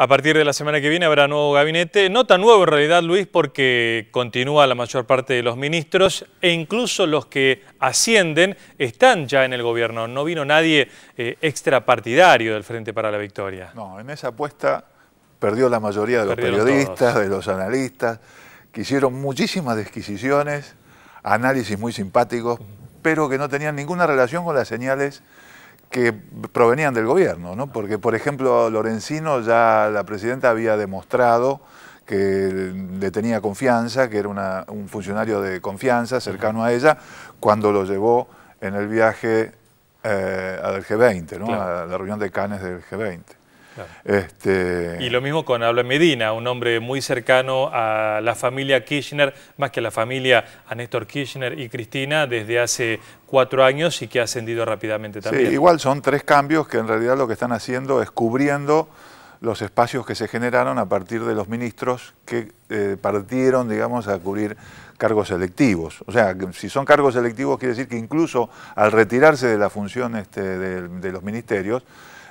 A partir de la semana que viene habrá nuevo gabinete, no tan nuevo en realidad Luis porque continúa la mayor parte de los ministros e incluso los que ascienden están ya en el gobierno, no vino nadie extra eh, extrapartidario del Frente para la Victoria. No, en esa apuesta perdió la mayoría de los periodistas, de los analistas, que hicieron muchísimas desquisiciones, análisis muy simpáticos, pero que no tenían ninguna relación con las señales que provenían del gobierno, ¿no? porque por ejemplo Lorenzino ya la presidenta había demostrado que le tenía confianza, que era un funcionario de confianza cercano a ella, cuando lo llevó en el viaje eh, al G20, ¿no? a la reunión de Canes del G20. Este, y lo mismo con Habla Medina, un hombre muy cercano a la familia Kirchner, más que a la familia a Néstor Kirchner y Cristina desde hace cuatro años y que ha ascendido rápidamente también. Sí, igual son tres cambios que en realidad lo que están haciendo es cubriendo los espacios que se generaron a partir de los ministros que eh, partieron, digamos, a cubrir cargos electivos. O sea, si son cargos electivos quiere decir que incluso al retirarse de la función este, de los ministerios,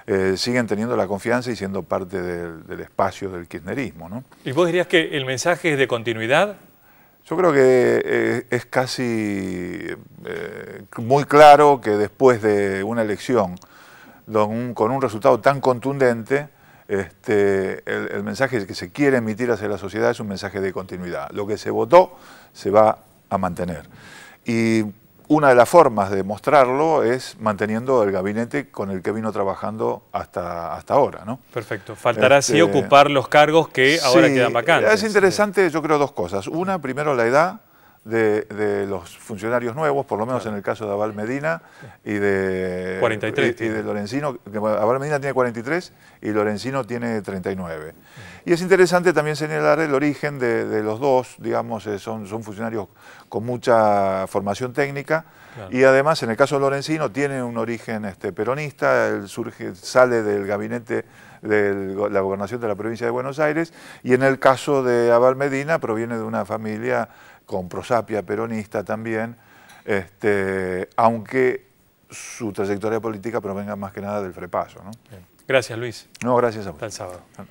eh, siguen teniendo la confianza y siendo parte del, espacio del kirchnerismo. ¿Y vos dirías que el mensaje es de continuidad? Yo creo que eh, es casi eh, muy claro que después de una elección con un resultado tan contundente, este, el, mensaje que se quiere emitir hacia la sociedad es un mensaje de continuidad. Lo que se votó se va a mantener. Y una de las formas de mostrarlo es manteniendo el gabinete con el que vino trabajando hasta, hasta ahora. ¿no? Perfecto. Faltará así este, ocupar los cargos que ahora quedan vacantes. Es interesante, yo creo, dos cosas. Una, primero la edad, de, los funcionarios nuevos, por lo menos en el caso de Aval Medina y de, 43, y, de Lorencino. Abal Medina tiene 43 y Lorenzino tiene 39. Y es interesante también señalar el origen de, los dos, digamos, eh, son, son funcionarios con mucha formación técnica y además en el caso de Lorencino tiene un origen este, peronista, él surge, sale del gabinete de la gobernación de la provincia de Buenos Aires y en el caso de Aval Medina proviene de una familia con prosapia peronista también, este, aunque su trayectoria política provenga más que nada del frepaso. Gracias Luis. No, gracias a vos. Hasta el sábado.